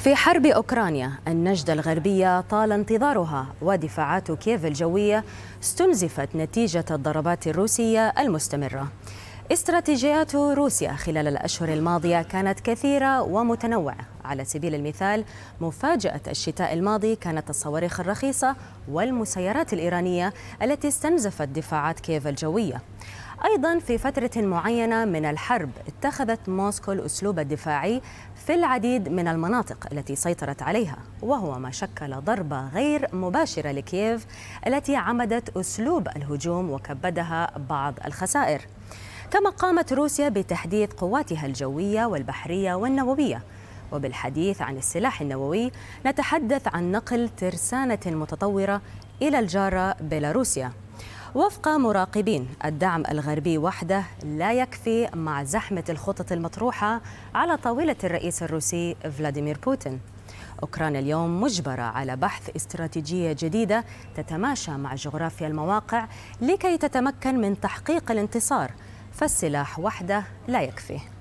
في حرب أوكرانيا النجدة الغربية طال انتظارها ودفاعات كييف الجوية استنزفت نتيجة الضربات الروسية المستمرة استراتيجيات روسيا خلال الأشهر الماضية كانت كثيرة ومتنوعة على سبيل المثال مفاجأة الشتاء الماضي كانت الصواريخ الرخيصة والمسيرات الإيرانية التي استنزفت دفاعات كييف الجوية أيضا في فترة معينة من الحرب اتخذت موسكو الأسلوب الدفاعي في العديد من المناطق التي سيطرت عليها وهو ما شكل ضربة غير مباشرة لكييف التي عمدت أسلوب الهجوم وكبدها بعض الخسائر كما قامت روسيا بتحديث قواتها الجوية والبحرية والنووية وبالحديث عن السلاح النووي نتحدث عن نقل ترسانة متطورة إلى الجارة بيلاروسيا وفق مراقبين الدعم الغربي وحده لا يكفي مع زحمة الخطط المطروحة على طاولة الرئيس الروسي فلاديمير بوتين أوكرانيا اليوم مجبرة على بحث استراتيجية جديدة تتماشى مع جغرافيا المواقع لكي تتمكن من تحقيق الانتصار فالسلاح وحده لا يكفي